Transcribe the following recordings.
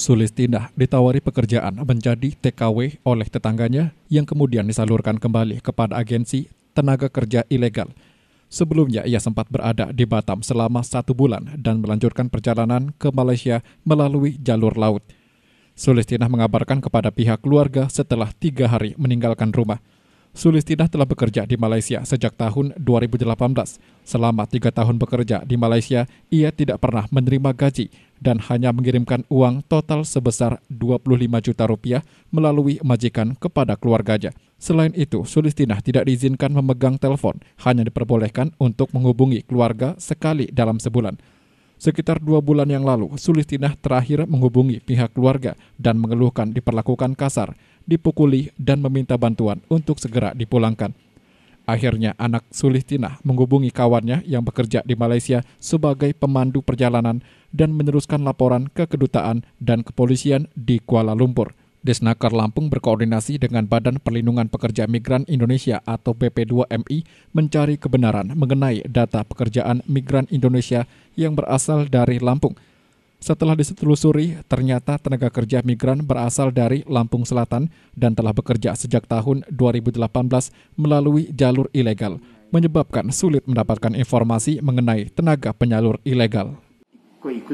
Sulistina ditawari pekerjaan menjadi TKW oleh tetangganya yang kemudian disalurkan kembali kepada agensi tenaga kerja ilegal. Sebelumnya ia sempat berada di Batam selama satu bulan dan melanjutkan perjalanan ke Malaysia melalui jalur laut. Sulistina mengabarkan kepada pihak keluarga setelah tiga hari meninggalkan rumah. Sulistinah telah bekerja di Malaysia sejak tahun 2018. Selama tiga tahun bekerja di Malaysia, ia tidak pernah menerima gaji dan hanya mengirimkan uang total sebesar 25 juta rupiah melalui majikan kepada keluarganya. Selain itu, Sulistinah tidak diizinkan memegang telepon, hanya diperbolehkan untuk menghubungi keluarga sekali dalam sebulan. Sekitar dua bulan yang lalu, Sulistinah terakhir menghubungi pihak keluarga dan mengeluhkan diperlakukan kasar dipukuli, dan meminta bantuan untuk segera dipulangkan. Akhirnya anak Sulistinah menghubungi kawannya yang bekerja di Malaysia sebagai pemandu perjalanan dan meneruskan laporan ke kedutaan dan kepolisian di Kuala Lumpur. Desnaker Lampung berkoordinasi dengan Badan Perlindungan Pekerja Migran Indonesia atau BP2MI mencari kebenaran mengenai data pekerjaan migran Indonesia yang berasal dari Lampung – setelah ditelusuri, ternyata tenaga kerja migran berasal dari Lampung Selatan dan telah bekerja sejak tahun 2018 melalui jalur ilegal, menyebabkan sulit mendapatkan informasi mengenai tenaga penyalur ilegal.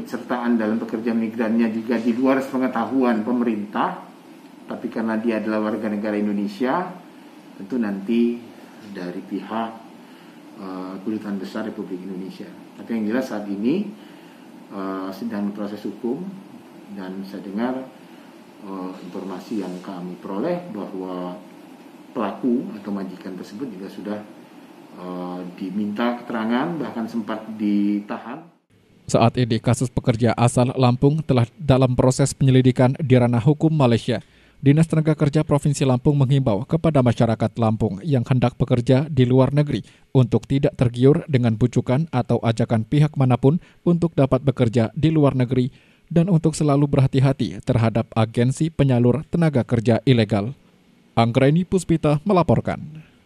sertaan dalam pekerja migrannya juga di luar pengetahuan pemerintah, tapi karena dia adalah warga negara Indonesia, tentu nanti dari pihak uh, Kedutaan Besar Republik Indonesia. Tapi yang jelas saat ini uh, eh, sedang proses hukum dan saya dengar uh, informasi yang kami peroleh bahwa pelaku atau majikan tersebut juga sudah uh, diminta keterangan bahkan sempat ditahan. Saat ini kasus pekerja asal Lampung telah dalam proses penyelidikan di ranah hukum Malaysia. Dinas Tenaga Kerja Provinsi Lampung menghimbau kepada masyarakat Lampung yang hendak bekerja di luar negeri untuk tidak tergiur dengan bujukan atau ajakan pihak manapun untuk dapat bekerja di luar negeri dan untuk selalu berhati-hati terhadap agensi penyalur tenaga kerja ilegal. Anggraini Puspita melaporkan.